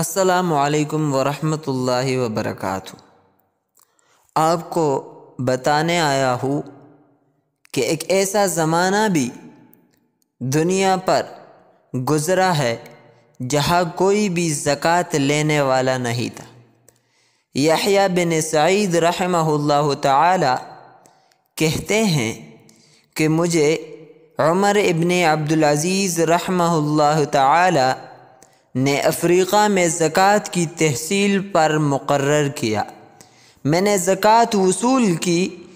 असलकम वरहमतुल्लाहि वबरकातु आपको बताने आया हूँ कि एक ऐसा ज़माना भी दुनिया पर गुज़रा है जहाँ कोई भी ज़क़़त लेने वाला नहीं था याहिया बिन सईद रहमहुल्लाह ताला कहते हैं कि मुझे उमर इबन अब्दुलज़ीज़ अज़ीज़ रहमहुल्लाह ने अफ्रीका में ज़क़़त की तहसील पर मुकर किया मैंने ज़क़़त वसूल की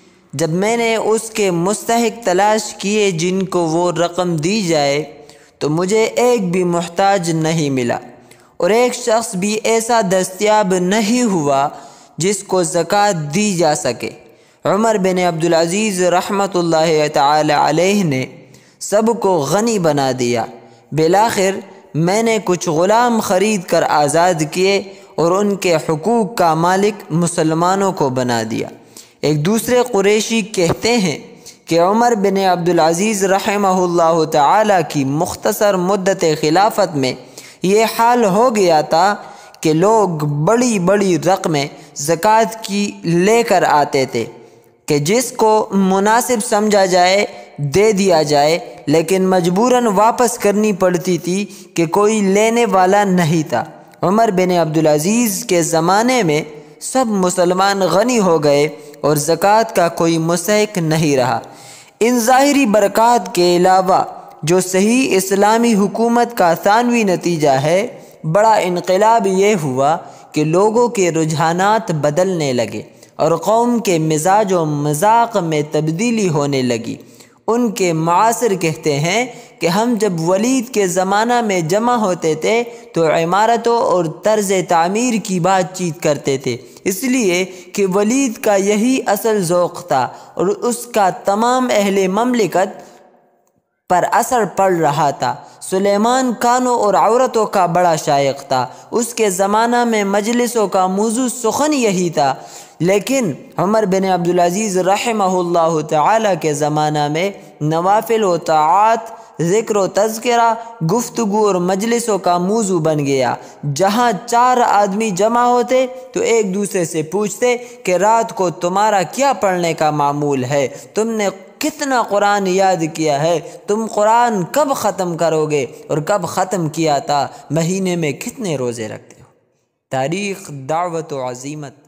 जब मैंने उसके मुस्तक तलाश किए जिनको वो रकम दी जाए तो मुझे एक भी मोहताज नहीं मिला और एक शख्स भी ऐसा दस्तियाब नहीं हुआ जिसको ज़क़़त दी जा सके उमर बिन अब्दुलज़ीज़ रहमत तह ने सबको गनी बना दिया बिलाखिर मैंने कुछ ग़ुलाम ख़रीद कर आज़ाद किए और उनके हकूक़ का मालिक मुसलमानों को बना दिया एक दूसरे कुरेशी कहते हैं कि उमर बिन अब्दुलज़ीज़ रहमल्ला ताली की मुख्तसर मदत खिलाफत में ये हाल हो गया था कि लोग बड़ी बड़ी रकमें ज़क़़त की लेकर आते थे कि जिसको मुनासिब समझा जाए दे दिया जाए लेकिन मजबूरन वापस करनी पड़ती थी कि कोई लेने वाला नहीं था उमर बिन अब्दुल अज़ीज़ के ज़माने में सब मुसलमान गनी हो गए और ज़क़़त का कोई मुसहक नहीं रहा इन ज़ाहरी बरक़ात के अलावा जो सही इस्लामी हुकूमत का सानवी नतीजा है बड़ा इनकलाब ये हुआ कि लोगों के रुझान बदलने लगे और कौम के मिजाज व मजाक में तब्दीली होने लगी उनके मासर कहते हैं कि हम जब वलीद के ज़माना में जमा होते थे तो इमारतों और तर्ज तमीर की बातचीत करते थे इसलिए कि वलीद का यही असल ओक़ था और उसका तमाम अहल ममलिकत पर असर पड़ रहा था सुलेमान कानों और औरतों का बड़ा शायक था उसके ज़माना में मजलिसों का मौजू सुखन यही था लेकिन उमर बिन अब्दुलज़ीज़ रहमल्ला ताली के ज़माना में नवाफिल व तात ज़िक्र तस्करा गुफ्तु और मजलिसों का मौजू बन गया जहाँ चार आदमी जमा होते तो एक दूसरे से पूछते कि रात को तुम्हारा क्या पढ़ने का मामूल है तुमने कितना कुरान याद किया है तुम कुरान कब ख़त्म करोगे और कब ख़त्म किया था महीने में कितने रोज़े रखते हो तारीख़ दावत व अजीमत